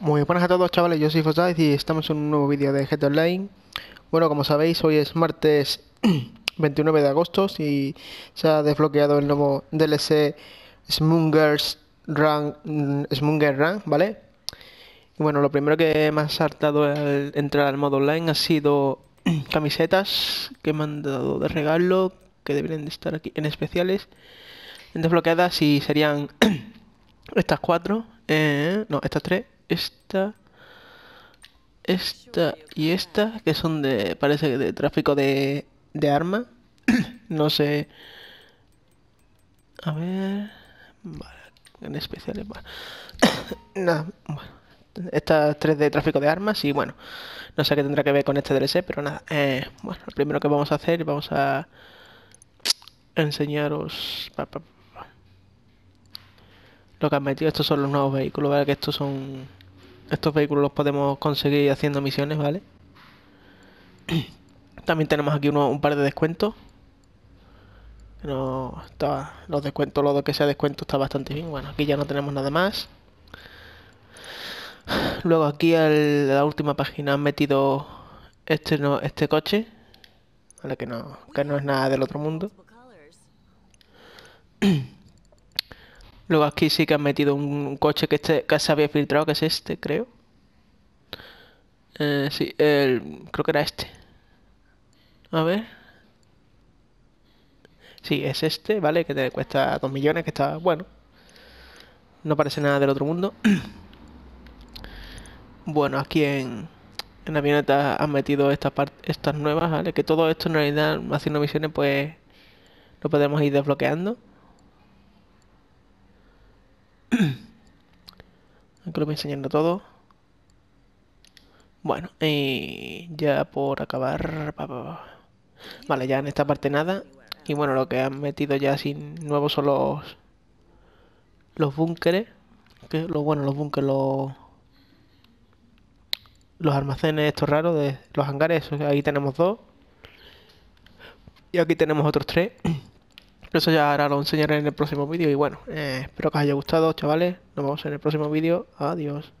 Muy buenas a todos chavales, yo soy Fosaiz y estamos en un nuevo vídeo de GTA Online Bueno, como sabéis, hoy es martes 29 de agosto y se ha desbloqueado el nuevo DLC Smunger's Run, mm, Run, ¿vale? Y bueno, lo primero que me ha saltado al entrar al modo online ha sido camisetas que me han dado de regalo Que deberían de estar aquí en especiales Desbloqueadas y serían estas cuatro, eh, no, estas tres esta, esta y esta, que son de, parece de tráfico de, de armas. no sé. A ver. Vale, en especial Nada, bueno. Estas tres de tráfico de armas y bueno, no sé qué tendrá que ver con este DLC, pero nada. Eh, bueno, lo primero que vamos a hacer, vamos a enseñaros lo que han metido. Estos son los nuevos vehículos, ¿vale? Que estos son. Estos vehículos los podemos conseguir haciendo misiones, ¿vale? También tenemos aquí un par de descuentos. los descuentos, lo que sea descuento está bastante bien. Bueno, aquí ya no tenemos nada más. Luego aquí en la última página han metido este, no, este coche, ¿vale? que, no, que no es nada del otro mundo. Luego aquí sí que han metido un coche que, este, que se había filtrado, que es este, creo. Eh, sí, el, creo que era este. A ver. Sí, es este, ¿vale? Que te cuesta 2 millones, que está bueno. No parece nada del otro mundo. bueno, aquí en, en Avioneta han metido estas nuevas, ¿vale? Que todo esto en realidad haciendo misiones pues lo podemos ir desbloqueando. que lo voy enseñando todo. Bueno, y eh, ya por acabar... Vale, ya en esta parte nada. Y bueno, lo que han metido ya sin nuevos son los... Los búnkeres. Que lo bueno, los búnkeres, los... Los almacenes estos raros de los hangares. Ahí tenemos dos. Y aquí tenemos otros tres. Pero eso ya lo enseñaré en el próximo vídeo. Y bueno, eh, espero que os haya gustado, chavales. Nos vemos en el próximo vídeo. Adiós.